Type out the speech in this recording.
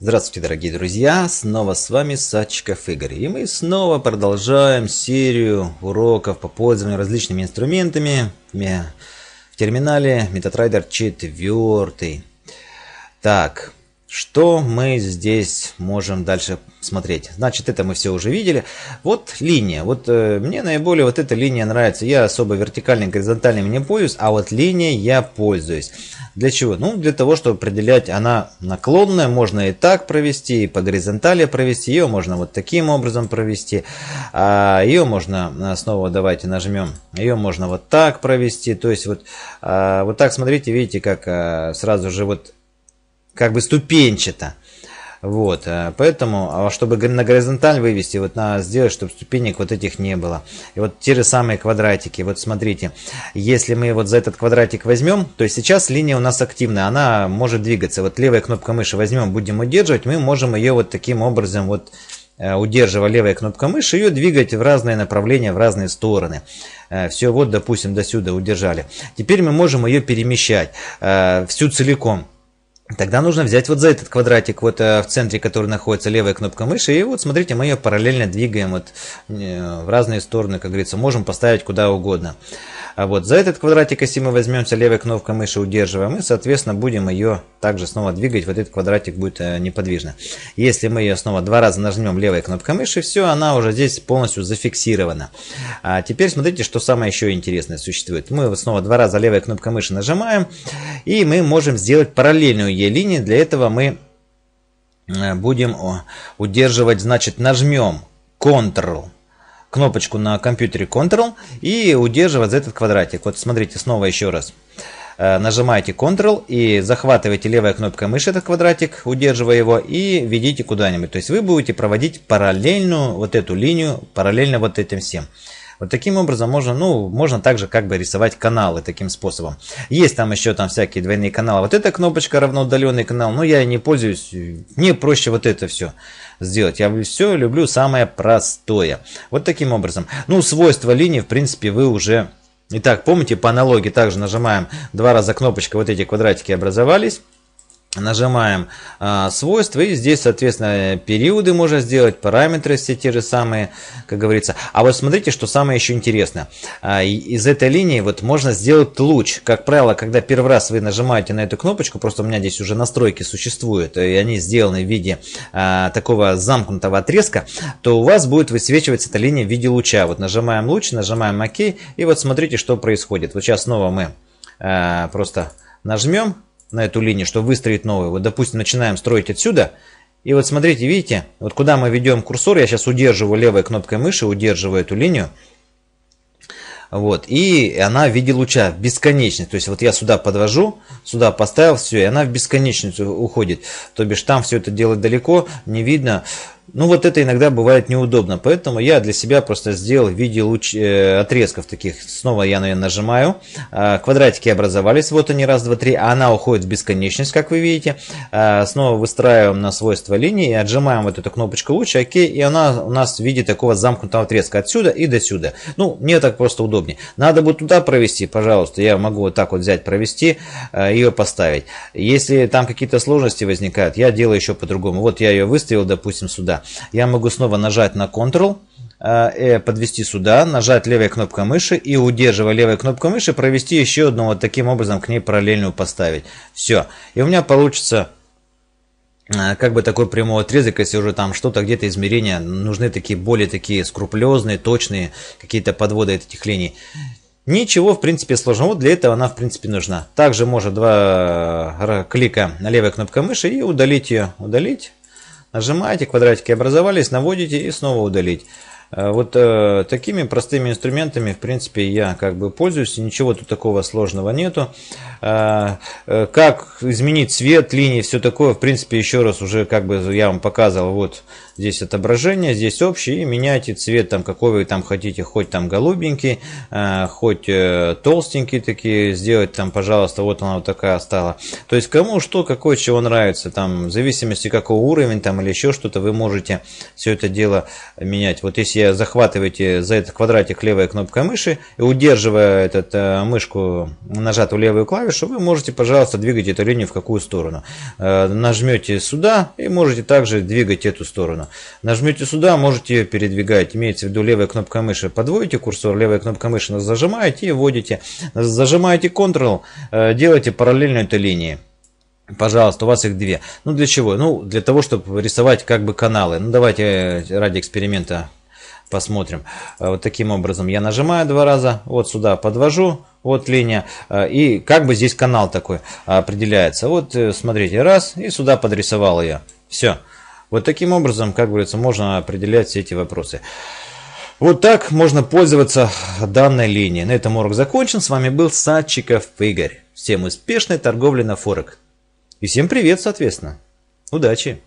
Здравствуйте, дорогие друзья! Снова с вами Сачков Игорь. И мы снова продолжаем серию уроков по пользованию различными инструментами в терминале MetaTrader 4. Так, что мы здесь можем дальше смотреть? Значит, это мы все уже видели. Вот линия. Вот э, мне наиболее вот эта линия нравится. Я особо вертикальным, горизонтальным не пользуюсь, а вот линия я пользуюсь. Для чего? Ну, для того, чтобы определять, она наклонная. Можно и так провести, и по горизонтали провести. Ее можно вот таким образом провести. А ее можно, э, снова давайте нажмем, ее можно вот так провести. То есть вот, а, вот так, смотрите, видите, как а, сразу же вот как бы ступенчато. Вот, э, поэтому, а чтобы на горизонталь вывести, вот надо сделать, чтобы ступенек вот этих не было. И вот те же самые квадратики. Вот смотрите, если мы вот за этот квадратик возьмем, то есть сейчас линия у нас активная, она может двигаться. Вот левая кнопка мыши возьмем, будем удерживать, мы можем ее вот таким образом вот э, удерживая левая кнопка мыши, ее двигать в разные направления, в разные стороны. Э, Все, вот, допустим, до сюда удержали. Теперь мы можем ее перемещать всю целиком. Тогда нужно взять вот за этот квадратик вот э, в центре, который находится левая кнопка мыши. И вот смотрите, мы ее параллельно двигаем вот э, в разные стороны, как говорится. Можем поставить куда угодно. А вот за этот квадратик, если мы возьмемся левой кнопкой мыши, удерживаем, и, соответственно, будем ее также снова двигать. Вот этот квадратик будет э, неподвижно. Если мы ее снова два раза нажмем левой кнопкой мыши, все, она уже здесь полностью зафиксирована. А теперь смотрите, что самое еще интересное существует. Мы снова два раза левой кнопкой мыши нажимаем, и мы можем сделать параллельную Е-линии. Для этого мы э, будем удерживать, значит, нажмем Ctrl, кнопочку на компьютере Ctrl и удерживать за этот квадратик. Вот смотрите, снова еще раз. Э, нажимаете Ctrl и захватываете левой кнопкой мыши этот квадратик, удерживая его и ведите куда-нибудь. То есть вы будете проводить параллельную вот эту линию, параллельно вот этим всем. Вот таким образом можно, ну, можно также как бы рисовать каналы таким способом. Есть там еще там всякие двойные каналы. Вот эта кнопочка равно удаленный канал, но ну, я не пользуюсь. Мне проще вот это все сделать. Я все люблю самое простое. Вот таким образом. Ну, свойства линии, в принципе, вы уже... Итак, помните, по аналогии также нажимаем два раза кнопочка, вот эти квадратики образовались. Нажимаем а, свойства и здесь, соответственно, периоды можно сделать, параметры все те же самые, как говорится. А вот смотрите, что самое еще интересное. А, из этой линии вот можно сделать луч. Как правило, когда первый раз вы нажимаете на эту кнопочку, просто у меня здесь уже настройки существуют, и они сделаны в виде а, такого замкнутого отрезка, то у вас будет высвечиваться эта линия в виде луча. Вот нажимаем луч, нажимаем ОК, и вот смотрите, что происходит. Вот сейчас снова мы просто нажмем на эту линию, чтобы выстроить новую. Вот, допустим, начинаем строить отсюда. И вот смотрите, видите, вот куда мы ведем курсор, я сейчас удерживаю левой кнопкой мыши, удерживаю эту линию. Вот, и она в виде луча, в бесконечность. То есть вот я сюда подвожу, сюда поставил, все, и она в бесконечность уходит. То бишь там все это дело далеко, не видно. Ну вот это иногда бывает неудобно, поэтому я для себя просто сделал в виде луч, э, отрезков таких. Снова я, на наверное, нажимаю. Э, квадратики образовались, вот они, раз, два, три. а Она уходит в бесконечность, как вы видите. Э, снова выстраиваем на свойства линии, отжимаем вот эту кнопочку луча, окей, и она у нас в виде такого замкнутого отрезка отсюда и до сюда. Ну, мне так просто удобнее. Надо будет туда провести, пожалуйста, я могу вот так вот взять, провести, э, ее поставить. Если там какие-то сложности возникают, я делаю еще по-другому. Вот я ее выставил, допустим, сюда. Я могу снова нажать на Ctrl, э, э, подвести сюда, нажать левой кнопкой мыши и удерживая левой кнопкой мыши провести еще одну вот таким образом к ней параллельную поставить. Все. И у меня получится э, как бы такой прямой отрезок, если уже там что-то, где-то измерения, нужны такие более такие скрупулезные, точные какие-то подводы этих линий. Ничего, в принципе, сложного, для этого она, в принципе, нужна. Также можно два клика на левой кнопкой мыши и удалить ее, удалить, Нажимаете, квадратики образовались, наводите и снова удалить. Э, вот э, такими простыми инструментами, в принципе, я как бы пользуюсь, ничего тут такого сложного нету. Э, э, как изменить цвет, линии, все такое, в принципе, еще раз уже как бы я вам показывал, вот здесь отображение, здесь общий, и меняйте цвет там, какой вы там хотите, хоть там голубенький, э, хоть э, толстенький такие, сделать там, пожалуйста, вот она вот такая стала. То есть, кому что, какой чего нравится, там, в зависимости какого уровень там или еще что-то, вы можете все это дело менять. Вот если нажимаете, захватываете за этот квадратик левой кнопкой мыши и удерживая этот, э, мышку нажатую левую клавишу, вы можете, пожалуйста, двигать эту линию в какую сторону. Э, нажмете сюда и можете также двигать эту сторону. Нажмете сюда, можете ее передвигать. Имеется в виду левая кнопка мыши. Подводите курсор, левая кнопка мыши зажимаете и вводите. Зажимаете Ctrl, э, делаете параллельно этой линии. Пожалуйста, у вас их две. Ну для чего? Ну для того, чтобы рисовать как бы каналы. Ну давайте ради эксперимента Посмотрим. Э, вот таким образом я нажимаю два раза, вот сюда подвожу, вот линия. Э, и как бы здесь канал такой определяется. Вот э, смотрите, раз, и сюда подрисовал я. Все. Вот таким образом, как говорится, можно определять все эти вопросы. Вот так можно пользоваться данной линией. На этом урок закончен. С вами был Садчиков Игорь. Всем успешной торговли на Форек. И всем привет, соответственно. Удачи!